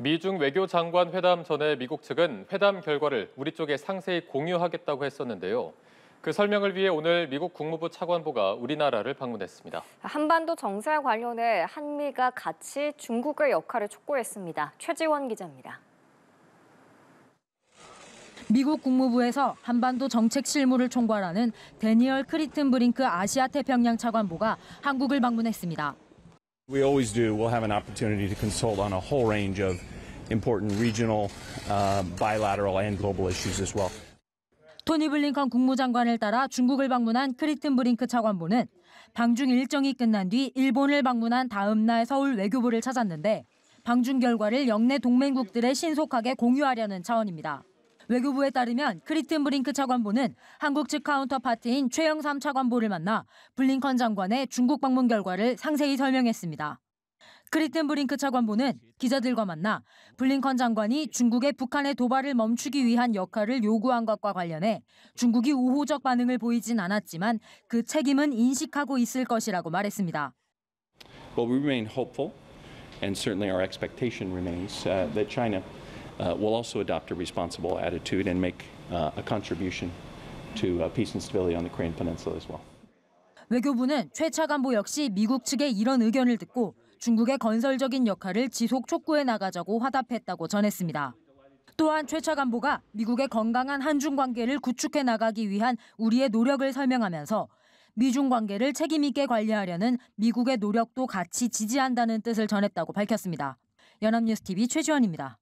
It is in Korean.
미중 외교장관 회담 전에 미국 측은 회담 결과를 우리 쪽에 상세히 공유하겠다고 했었는데요. 그 설명을 위해 오늘 미국 국무부 차관보가 우리나라를 방문했습니다. 한반도 정세 관련해 한미가 같이 중국의 역할을 촉구했습니다. 최지원 기자입니다. 미국 국무부에서 한반도 정책 실무를 총괄하는 데니얼 크리튼 브링크 아시아 태평양 차관보가 한국을 방문했습니다. We always do. We'll have an opportunity to consult on a whole range of important regional, uh, bilateral, and global issues as well. 토니 블링컨 국무장관을 따라 중국을 방문한 크리튼 브링크 차관보는 방중 일정이 끝난 뒤 일본을 방문한 다음 날 서울 외교부를 찾았는데 방중 결과를 영내 동맹국들에 신속하게 공유하려는 차원입니다. 외교부에 따르면 크리튼 브링크 차관보는 한국 측 카운터파트인 최영삼 차관보를 만나 블링컨 장관의 중국 방문 결과를 상세히 설명했습니다. 크리튼 브링크 차관보는 기자들과 만나 블링컨 장관이 중국의 북한의 도발을 멈추기 위한 역할을 요구한 것과 관련해 중국이 우호적 반응을 보이진 않았지만 그 책임은 인식하고 있을 것이라고 말했습니다. Well, we remain hopeful, and certainly our expectation remains uh, that China Uh, will also adopt a responsible attitude and make uh, a contribution to uh, peace and stability on the Korean Peninsula as well. 외교부는 최 차관보 역시 미국 측의 이런 의견을 듣고 중국의 건설적인 역할을 지속 촉구해 나가자고 화답했다고 전했습니다. 또한 최 차관보가 미국의 건강한 한중 관계를 구축해 나가기 위한 우리의 노력을 설명하면서 미중 관계를 책임 있게 관리하려는 미국의 노력도 같이 지지한다는 뜻을 전했다고 밝혔습니다. 연합뉴스 TV 최지원입니다.